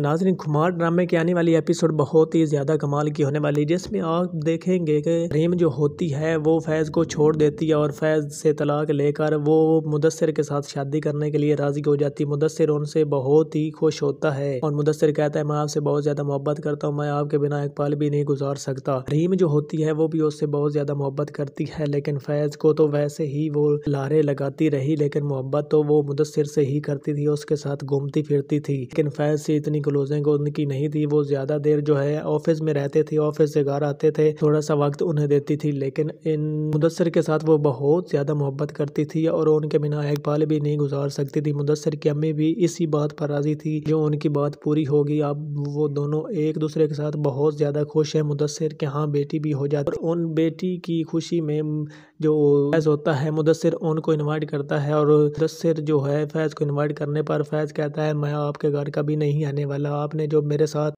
नाजरीन खुमार ड्रामे की आने वाली एपिसोड बहुत ही ज़्यादा कमाल की होने वाली जिसमें आप देखेंगे कि रीम जो होती है वो फैज़ को छोड़ देती है और फैज़ से तलाक लेकर वो मुदसर के साथ शादी करने के लिए राज़ी हो जाती है मुदसर उनसे बहुत ही खुश होता है और मुदसर कहता है मैं आपसे बहुत ज़्यादा मोहब्बत करता हूँ मैं आपके बिना एक पल भी नहीं गुजार सकता रीम जो होती है वो भी उससे बहुत ज़्यादा मोहब्बत करती है लेकिन फैज़ को तो वैसे ही वो लारे लगाती रही लेकिन मोहब्बत तो वो मुदसर से ही करती थी उसके साथ घूमती फिरती थी लेकिन फैज़ से इतनी क्लोजिंग उनकी नहीं थी वो ज़्यादा देर जो है ऑफिस में रहते थे ऑफिस से घर आते थे थोड़ा सा वक्त उन्हें देती थी लेकिन इन मुदसर के साथ वो बहुत ज़्यादा मोहब्बत करती थी और उनके बिना एक पाल भी नहीं गुजार सकती थी मुदसर की अम्मी भी इसी बात पर राजी थी जो उनकी बात पूरी होगी अब वो दोनों एक दूसरे के साथ बहुत ज़्यादा खुश है मुदसर के हाँ बेटी भी हो जाती और उन बेटी की खुशी में जो फैज़ होता है मुदसर उनको इन्वाइट करता है और मुदसर जो है फैज़ को इन्वाइट करने पर फैज़ कहता है मैं आपके घर कभी नहीं आने वाला पहला आपने जो मेरे साथ